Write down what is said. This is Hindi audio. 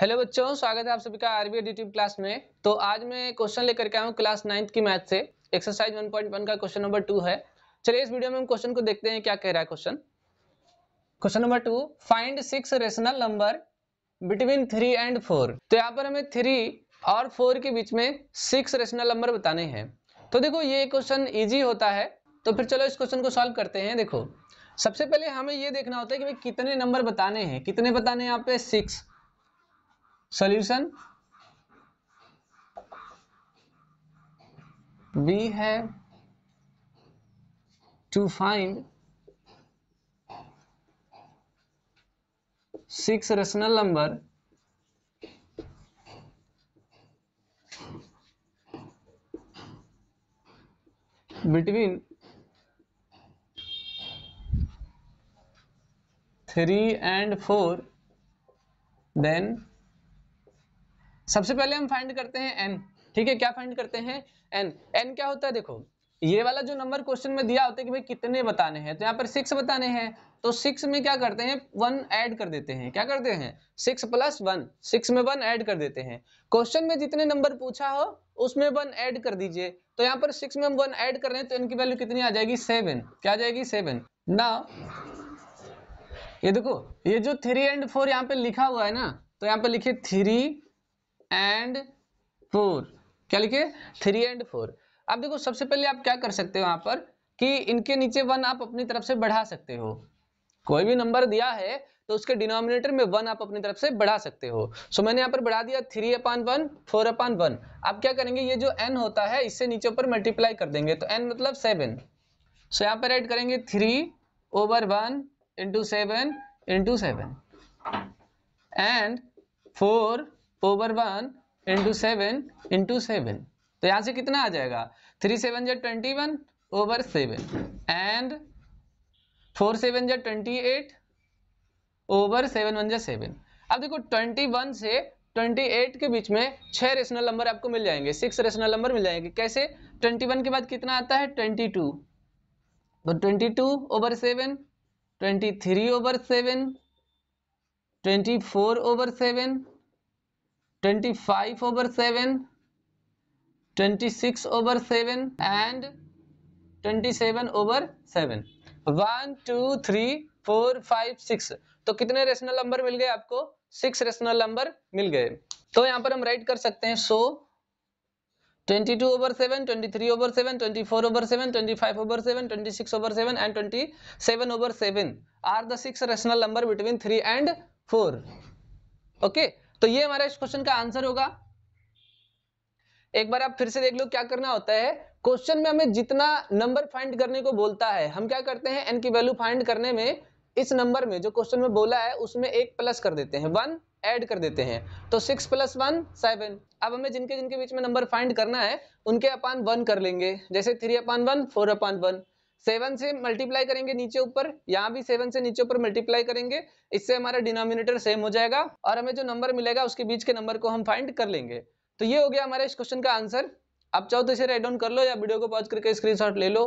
हेलो बच्चों स्वागत है आप सभी का आरबीए यूट्यूब क्लास में तो आज मैं क्वेश्चन लेकर के आया हूँ क्लास नाइन्थ की मैथ से एक्सरसाइज 1.1 का क्वेश्चन नंबर टू है चलिए इस वीडियो में हम क्वेश्चन को देखते हैं क्या कह रहा है question question number two find six rational number between three and four तो यहाँ पर हमें थ्री और फोर के बीच में सिक्स रेशनल नंबर बताने हैं तो देखो ये क्वेश्चन ईजी होता है तो फिर चलो इस क्वेश्चन को सॉल्व करते हैं देखो सबसे पहले हमें ये देखना होता है कि भाई कितने नंबर बताने हैं कितने बताने हैं यहाँ पे six solution we have to find six rational number between three and four then सबसे पहले हम फाइंड करते हैं एन ठीक है क्या फाइंड करते हैं एन एन क्या होता है देखो ये वाला जो नंबर क्वेश्चन में दिया होता है कि भाई कितने बताने हैं तो यहाँ पर सिक्स बताने हैं तो सिक्स में क्या करते हैं वन ऐड कर देते हैं क्या करते हैं सिक्स प्लस वन सिक्स में वन ऐड कर देते हैं क्वेश्चन में जितने नंबर पूछा हो उसमें वन ऐड कर दीजिए तो यहाँ पर सिक्स में हम वन ऐड कर रहे हैं तो इनकी वैल्यू कितनी आ जाएगी सेवन क्या आ जाएगी सेवन ना ये देखो ये जो थ्री एंड फोर यहाँ पे लिखा हुआ है ना तो यहाँ पे लिखे थ्री एंड फोर क्या लिखे थ्री एंड फोर अब देखो सबसे पहले आप क्या कर सकते हो यहां पर कि इनके नीचे वन आप अपनी तरफ से बढ़ा सकते हो कोई भी नंबर दिया है तो उसके डिनोमिनेटर में वन आप अपनी तरफ से बढ़ा सकते हो सो so, मैंने यहाँ पर बढ़ा दिया three upon one four upon one आप क्या करेंगे ये जो एन होता है इससे नीचे ऊपर मल्टीप्लाई कर देंगे तो एन मतलब सेवन सो so, पर एड करेंगे three over one into seven into seven and four over one into seven into seven तो यहाँ से कितना आ जाएगा थ्री सेवन जै twenty one over seven and four seven जै twenty eight over seven one जै सेवन अब देखो ट्वेंटी वन से 28 के बीच में छह रेशनल नंबर आपको मिल जाएंगे सिक्स रेशनल नंबर मिल जाएंगे कैसे 21 के बाद कितना आता है 22 तो 22 over 7 23 over 7 24 over 7 twenty five over seven twenty six over seven and twenty seven over seven one two three four five six तो कितने रेशनल नंबर मिल गए आपको सिक्स रेशनल नंबर मिल गए तो यहां पर हम राइट कर सकते हैं so twenty two over seven twenty three over seven twenty four over seven twenty five over seven twenty six over seven and twenty seven over seven are the six rational number between three and four okay तो ये हमारा इस क्वेश्चन का आंसर होगा एक बार आप फिर से देख लो क्या करना होता है क्वेश्चन में हमें जितना नंबर फाइंड करने को बोलता है हम क्या करते हैं एन की वैल्यू फाइंड करने में इस नंबर में जो क्वेश्चन में बोला है उसमें एक प्लस कर देते हैं वन ऐड कर देते हैं तो सिक्स प्लस वन सेवन अब हमें जिनके जिनके बीच में नंबर फाइंड करना है उनके अपान वन कर लेंगे जैसे three upon one four upon one seven से मल्टीप्लाई करेंगे नीचे ऊपर यहाँ भी सेवन से नीचे ऊपर मल्टीप्लाई करेंगे इससे हमारा डिनोमिनेटर सेम हो जाएगा और हमें जो नंबर मिलेगा उसके बीच के नंबर को हम फाइंड कर लेंगे तो ये हो गया हमारे इस क्वेश्चन का आंसर आप चाहो तो इसे राइट ऑन कर लो या वीडियो को पॉज करके स्क्रीनशॉट ले लो